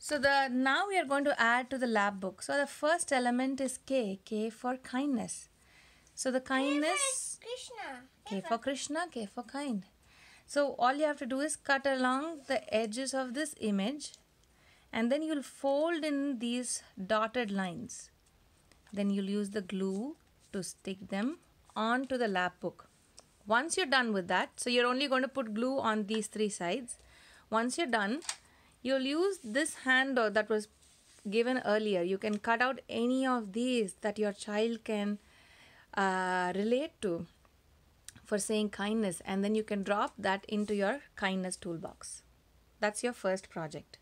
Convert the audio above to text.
So the now we are going to add to the lab book. So the first element is K, K for kindness. So the kindness, K for Krishna, K, for Krishna, K for kind. So all you have to do is cut along the edges of this image and then you'll fold in these dotted lines. Then you'll use the glue to stick them onto the lab book. Once you're done with that, so you're only going to put glue on these three sides. Once you're done, You'll use this handle that was given earlier. You can cut out any of these that your child can uh, relate to for saying kindness and then you can drop that into your kindness toolbox. That's your first project.